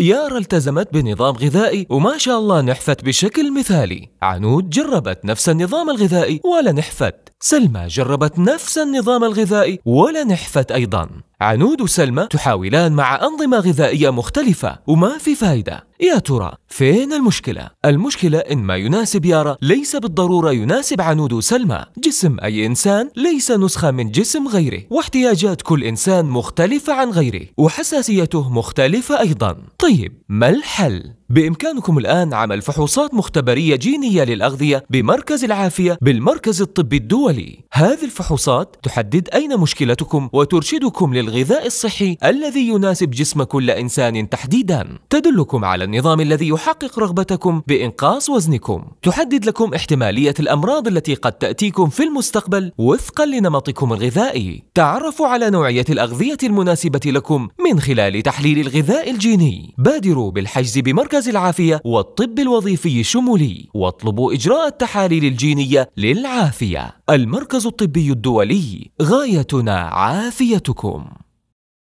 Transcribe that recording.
يارا التزمت بنظام غذائي وما شاء الله نحفت بشكل مثالي عنود جربت نفس النظام الغذائي ولا نحفت سلمى جربت نفس النظام الغذائي ولا نحفت أيضا عنود وسلمى تحاولان مع أنظمة غذائية مختلفة وما في فايدة يا ترى فين المشكلة؟ المشكلة إن ما يناسب يارا ليس بالضرورة يناسب عنود وسلمى جسم أي إنسان ليس نسخة من جسم غيره واحتياجات كل إنسان مختلفة عن غيره وحساسيته مختلفة أيضا طيب ما الحل؟ بإمكانكم الآن عمل فحوصات مختبرية جينية للأغذية بمركز العافية بالمركز الطبي الدولي هذه الفحوصات تحدد أين مشكلتكم وترشدكم للغذاء الصحي الذي يناسب جسم كل إنسان تحديدا تدلكم على النظام الذي يحقق رغبتكم بإنقاص وزنكم تحدد لكم احتمالية الأمراض التي قد تأتيكم في المستقبل وفقا لنمطكم الغذائي تعرفوا على نوعية الأغذية المناسبة لكم من خلال تحليل الغذاء الجيني بادروا بالحجز بمركز مركز العافية والطب الوظيفي الشمولي واطلبوا إجراء التحاليل الجينية للعافية المركز الطبي الدولي غايتنا عافيتكم